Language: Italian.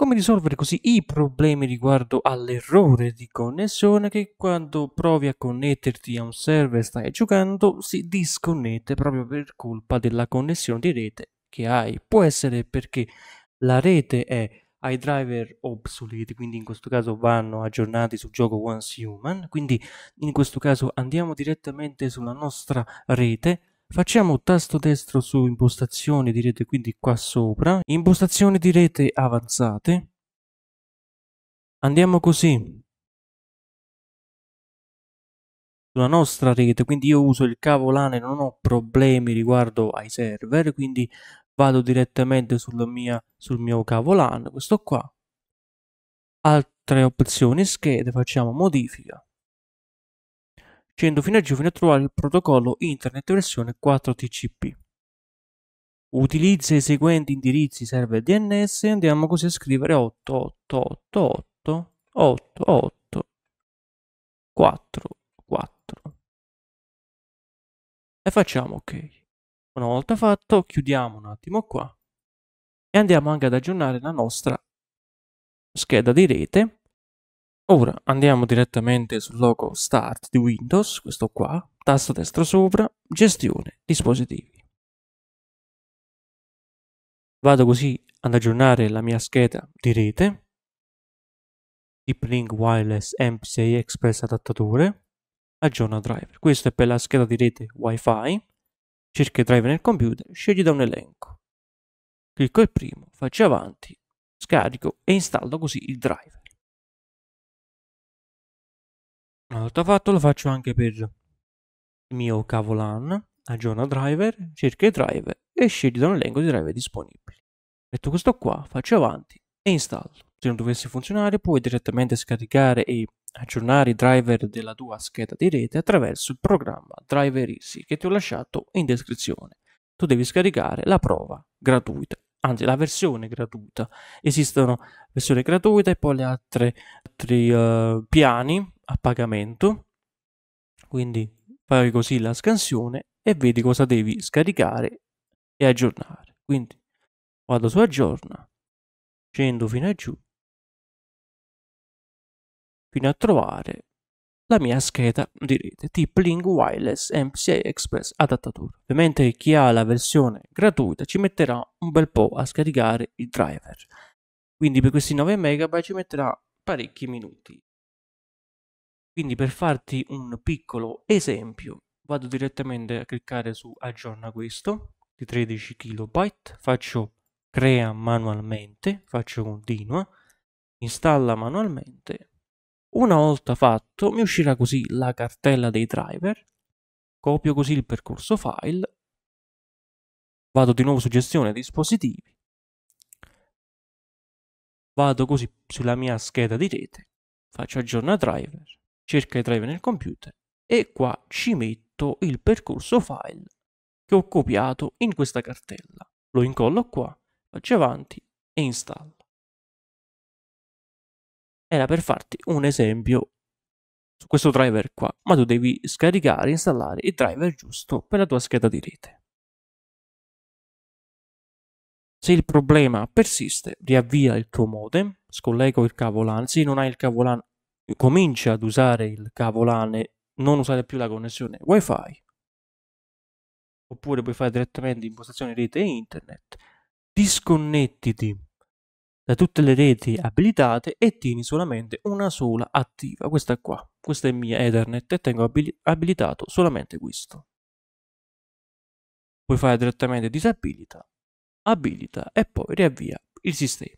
Come risolvere così i problemi riguardo all'errore di connessione che quando provi a connetterti a un server e stai giocando si disconnette proprio per colpa della connessione di rete che hai? Può essere perché la rete è ai driver obsoleti, quindi in questo caso vanno aggiornati sul gioco Once Human, quindi in questo caso andiamo direttamente sulla nostra rete Facciamo tasto destro su impostazioni di rete, quindi qua sopra, impostazioni di rete avanzate. Andiamo così sulla nostra rete, quindi io uso il cavo LAN e non ho problemi riguardo ai server, quindi vado direttamente mia, sul mio cavo LAN, questo qua. Altre opzioni schede, facciamo modifica scendo fino a giù fino a trovare il protocollo internet versione 4 TCP. Utilizza i seguenti indirizzi server DNS e andiamo così a scrivere 8888 88 44 e facciamo ok. Una volta fatto chiudiamo un attimo qua e andiamo anche ad aggiornare la nostra scheda di rete Ora andiamo direttamente sul logo Start di Windows, questo qua, tasto destro sopra, gestione dispositivi. Vado così ad aggiornare la mia scheda di rete, Deep Wireless MP6 Express adattatore, aggiorna driver. Questo è per la scheda di rete Wi-Fi, cerca i driver nel computer, scegli da un elenco. Clicco il primo, faccio avanti, scarico e installo così il driver. Una volta fatto lo faccio anche per il mio cavolan, aggiorno driver, cerca i driver e scegli da un elenco di driver disponibili. Metto questo qua, faccio avanti e installo. Se non dovesse funzionare puoi direttamente scaricare e aggiornare i driver della tua scheda di rete attraverso il programma Driver Easy che ti ho lasciato in descrizione. Tu devi scaricare la prova gratuita, anzi la versione gratuita. Esistono versioni gratuite e poi gli altre altri, uh, piani a pagamento, quindi fai così la scansione e vedi cosa devi scaricare e aggiornare. Quindi vado su aggiorna, scendo fino a giù, fino a trovare la mia scheda di rete T-Link Wireless MCI Express adattatore. Ovviamente chi ha la versione gratuita ci metterà un bel po' a scaricare il driver, quindi per questi 9 MB ci metterà parecchi minuti. Quindi per farti un piccolo esempio, vado direttamente a cliccare su aggiorna questo di 13 KB, faccio crea manualmente, faccio continua, installa manualmente. Una volta fatto mi uscirà così la cartella dei driver, copio così il percorso file, vado di nuovo su gestione dispositivi, vado così sulla mia scheda di rete, faccio aggiorna driver, cerca i driver nel computer e qua ci metto il percorso file che ho copiato in questa cartella. Lo incollo qua, faccio avanti e installo. Era per farti un esempio su questo driver qua, ma tu devi scaricare e installare il driver giusto per la tua scheda di rete. Se il problema persiste, riavvia il tuo modem, scollego il cavo LAN. Se non hai il cavo LAN, cominci ad usare il cavo LAN e non usare più la connessione wifi oppure puoi fare direttamente impostazioni rete e internet disconnettiti da tutte le reti abilitate e tieni solamente una sola attiva questa qua questa è mia ethernet e tengo abil abilitato solamente questo puoi fare direttamente disabilita abilita e poi riavvia il sistema